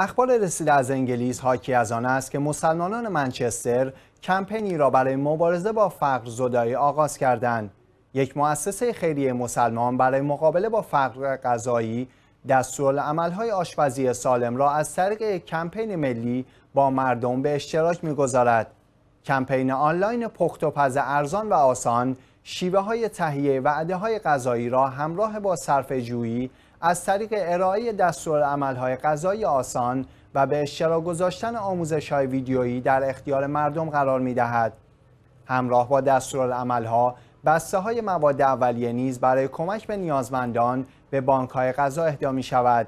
اخبار رسیده از انگلیس حاکی از آن است که مسلمانان منچستر کمپینی را برای مبارزه با فقر زدایی آغاز کردند. یک مؤسسه خیریه مسلمان برای مقابله با فقر غذایی عملهای آشپزی سالم را از طریق کمپین ملی با مردم به اشتراک میگذارد. کمپین آنلاین پخت و پز ارزان و آسان شیوه های تهیه وعده های غذایی را همراه با صرفه جویی از طریق ارائه دستورالعمل‌های غذای آسان و به اشتراک گذاشتن های ویدیویی در اختیار مردم قرار دهد همراه با دستورالعمل‌ها بسته های مواد اولیه نیز برای کمک به نیازمندان به بانک های غذا اهدا می شود.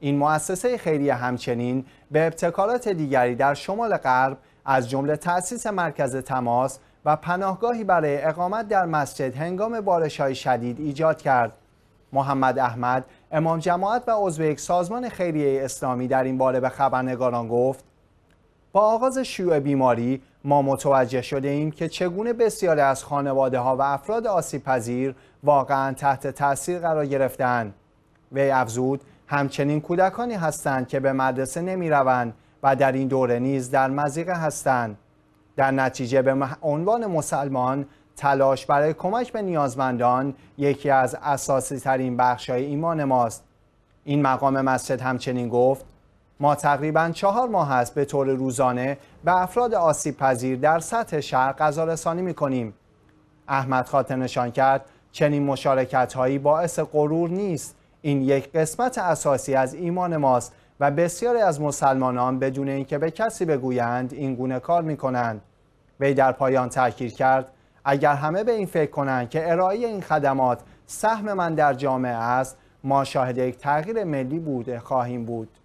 این مؤسسه خیریه همچنین به ابتکارات دیگری در شمال غرب از جمله تأسیس مرکز تماس و پناهگاهی برای اقامت در مسجد هنگام بارش های شدید ایجاد کرد. محمد احمد امام جماعت و عضو یک سازمان خیریه اسلامی در این باره به خبرنگاران گفت با آغاز شیوع بیماری ما متوجه شده ایم که چگونه بسیاری از خانواده ها و افراد آسیب پذیر واقعا تحت تاثیر قرار گرفتن. وی افزود همچنین کودکانی هستند که به مدرسه نمی روند و در این دوره نیز در مزیقه هستند در نتیجه به عنوان مسلمان تلاش برای کمک به نیازمندان یکی از اساسی ترین بخش های ایمان ماست این مقام مسجد همچنین گفت ما تقریبا چهار ماه است به طور روزانه به افراد آسیب پذیر در سطح شهر غذا رسانی می کنیم احمد خاطر نشان کرد چنین مشارکت هایی باعث غرور نیست این یک قسمت اساسی از ایمان ماست و بسیاری از مسلمانان بدون اینکه به کسی بگویند این گونه کار می کنند وی در پایان تاکید کرد اگر همه به این فکر کنند که ارائه این خدمات سهم من در جامعه است ما شاهد یک تغییر ملی بوده خواهیم بود